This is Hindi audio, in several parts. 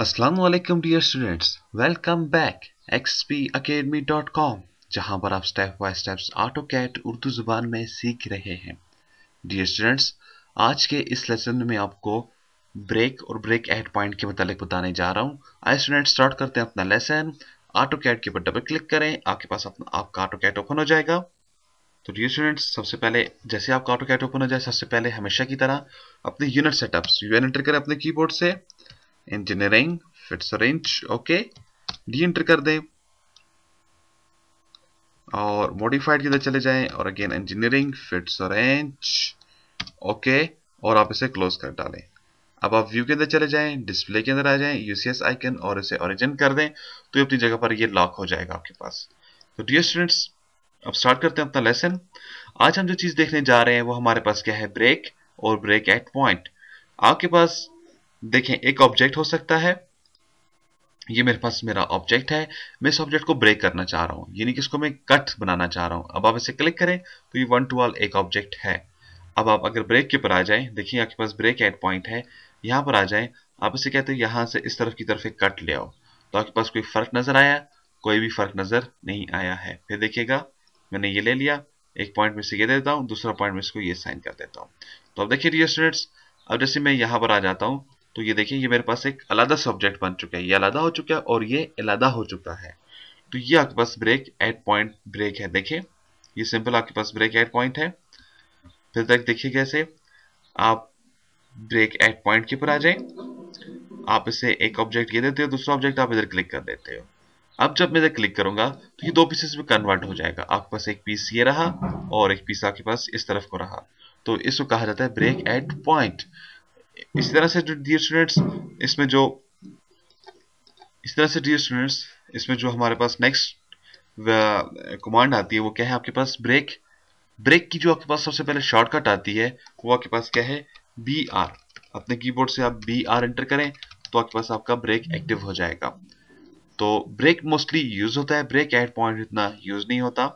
वालेकुम dear students welcome back xpacademy.com जहां पर आप step by steps AutoCAD Urdu ज़ुबान में सीख रहे हैं डियर स्टूडेंट्स आज के इस लेसन में आपको ब्रेक और ब्रेक एट पॉइंट के मतलब बताने जा रहा हूं आई स्टूडेंट स्टार्ट करते हैं अपना लेसन ऑटो कैट के ऊपर डबल क्लिक करें आपके पास अपना आपका ऑटो कैट ओपन हो जाएगा तो डियर स्टूडेंट्स सबसे पहले जैसे आपका ऑटो कैट ओपन हो जाए सबसे पहले हमेशा की तरह अपने यूनिट सेटअप्स यूएन एंटर करें अपने कीबोर्ड से इंजीनियरिंग फिर सरेंज ओके डी एंटर कर दें और मॉडिफाइड की तरह चले जाएं और अगेन इंजीनियरिंग फिट सरेंज ओके और आप इसे क्लोज कर डालें अब आप व्यू के अंदर चले जाएं डिस्प्ले के अंदर आ जाएं यूसीएस आइकन और इसे ओरिजिन कर दें तो अपनी जगह पर ये लॉक हो जाएगा आपके पास तो डियर स्टूडेंट्स अब स्टार्ट करते हैं अपना लेसन आज हम जो चीज़ देखने जा रहे हैं वो हमारे पास क्या है ब्रेक और ब्रेक एट पॉइंट आपके पास देखें एक ऑब्जेक्ट हो सकता है ये मेरे पास मेरा ऑब्जेक्ट है मैं इस ऑब्जेक्ट को ब्रेक करना चाह रहा हूं यानी कि इसको मैं कट बनाना चाह रहा हूं अब आप इसे क्लिक करें तो ये वन टू ऑल एक ऑब्जेक्ट है अब आप अगर ब्रेक के ऊपर आ जाए देखिए आपके पास ब्रेक एट पॉइंट है यहां पर आ जाए आप इसे कहते हैं यहां से इस तरफ की तरफ एक कट ले आओ तो आपके पास कोई फर्क नजर आया कोई भी फर्क नजर नहीं आया है फिर देखिएगा मैंने ये ले लिया एक पॉइंट में से ये देता हूँ दूसरा पॉइंट में इसको ये साइन कर देता हूँ तो अब देखिए रियर स्टूडेंट्स अब जैसे मैं यहाँ पर आ जाता हूँ तो ये देखिए ये मेरे पास एक अलादा सब्जेक्ट बन चुका है ये अलादा हो चुका है और ये अलादा हो चुका है तो ये आपके पास ब्रेक एट पॉइंट ब्रेक है देखिए ये सिंपल आपके पास ब्रेक एट पॉइंट है फिर तक देखिए कैसे आप ब्रेक एट पॉइंट के ऊपर आ जाए आप इसे एक ऑब्जेक्ट ये देते हो दूसरा ऑब्जेक्ट आप इधर क्लिक कर देते हो अब जब मैं इधर क्लिक करूंगा तो ये दो पीसेस में कन्वर्ट हो जाएगा आपके पास एक पीस ये रहा और एक पीस आपके पास इस तरफ को रहा तो इसको कहा जाता है ब्रेक एट पॉइंट इस तरह से जो डियर स्टूडेंट्स इसमें जो इस तरह से डियर स्टूडेंट्स इसमें जो हमारे पास नेक्स्ट कमांड आती है वो क्या है आपके पास ब्रेक ब्रेक की जो आपके पास सबसे पहले शॉर्टकट आती है वो आपके पास क्या है बी आर अपने कीबोर्ड से आप बी आर एंटर करें तो आपके पास आपका ब्रेक एक्टिव हो जाएगा तो ब्रेक मोस्टली यूज होता है ब्रेक एट पॉइंट इतना यूज नहीं होता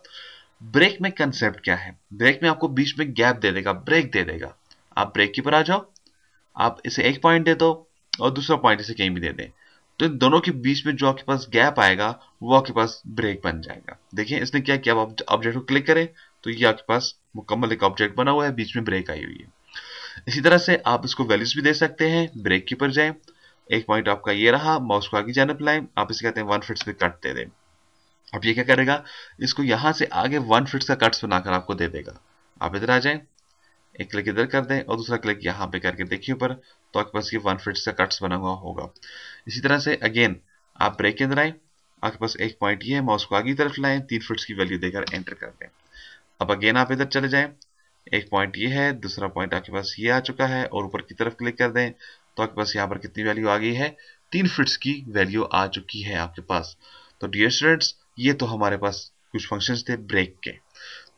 ब्रेक में कंसेप्ट क्या है ब्रेक में आपको बीच में गैप दे देगा ब्रेक दे देगा आप ब्रेक के ऊपर आ जाओ आप इसे एक पॉइंट दे दो और दूसरा पॉइंट इसे कहीं भी दे दें तो इन दोनों के बीच में जो आपके पास गैप आएगा वो आपके पास ब्रेक बन जाएगा देखिए इसने क्या किया आप ऑब्जेक्ट को क्लिक करें तो ये आपके पास मुकम्मल एक ऑब्जेक्ट बना हुआ है बीच में ब्रेक आई हुई है इसी तरह से आप इसको वैल्यूज भी दे सकते हैं ब्रेक के ऊपर जाए एक पॉइंट आपका ये रहा माउस को आगे जाने पर आप इसे कहते हैं वन फिट्स पे कट दे दें अब ये क्या करेगा इसको यहां से आगे वन फिट्स का कट्स बनाकर आपको दे देगा आप इधर आ जाए एक क्लिक इधर कर दें और दूसरा क्लिक यहाँ पे करके देखिए ऊपर तो आपके पास ये वन फिट्स का कट्स बना हुआ होगा इसी तरह से अगेन आप ब्रेक के अंदर आए आपके पास एक पॉइंट ये है माउस को आगे तरफ लाएं तीन फिट्स की वैल्यू देकर एंटर कर दें अब अगेन आप इधर चले जाएं एक पॉइंट ये है दूसरा पॉइंट आपके पास ये आ चुका है और ऊपर की तरफ क्लिक कर दें तो आपके पास यहाँ पर कितनी वैल्यू आ गई है तीन फिट्स की वैल्यू आ चुकी है आपके पास तो डियर स्टूडेंट्स ये तो हमारे पास कुछ फंक्शन थे ब्रेक के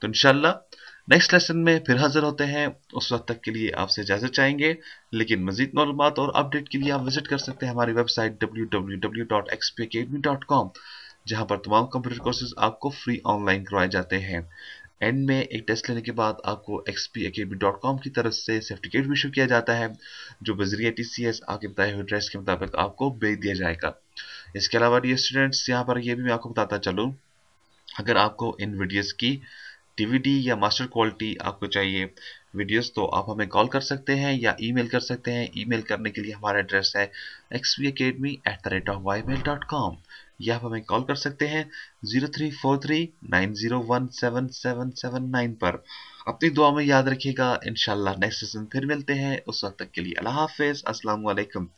तो इनशाला नेक्स्ट लेसन में फिर हाजिर होते हैं उस वक्त तक के लिए आपसे इजाज़त चाहेंगे लेकिन मजीद मालूम और अपडेट के लिए आप विजिट कर सकते हैं हमारी वेबसाइट डब्ल्यू जहां पर तमाम कंप्यूटर कोर्सेज आपको फ्री ऑनलाइन करवाए जाते हैं एंड में एक टेस्ट लेने के बाद आपको कॉम की तरफ से सर्टिफिकेट भी इशू किया जाता है जो बजरिया टी सी एस आपके बताए हुए ड्रेस के मुताबिक आपको भेज दिया जाएगा इसके अलावा डी स्टूडेंट्स यहाँ पर यह भी मैं आपको बताता चलूँ अगर आपको इन वीडियोज़ की डीवीडी या मास्टर क्वालिटी आपको चाहिए वीडियोस तो आप हमें कॉल कर सकते हैं या ईमेल कर सकते हैं ईमेल करने के लिए हमारा एड्रेस है X V academy at the rate of Y mail dot com या आप हमें कॉल कर सकते हैं zero three four three nine zero one seven seven seven nine पर अपनी दुआ में याद रखिएगा इनशाला नेक्स्ट सेशन फिर मिलते हैं उस वक्त तक के लिए अल्लाह हाफिज़ असलकम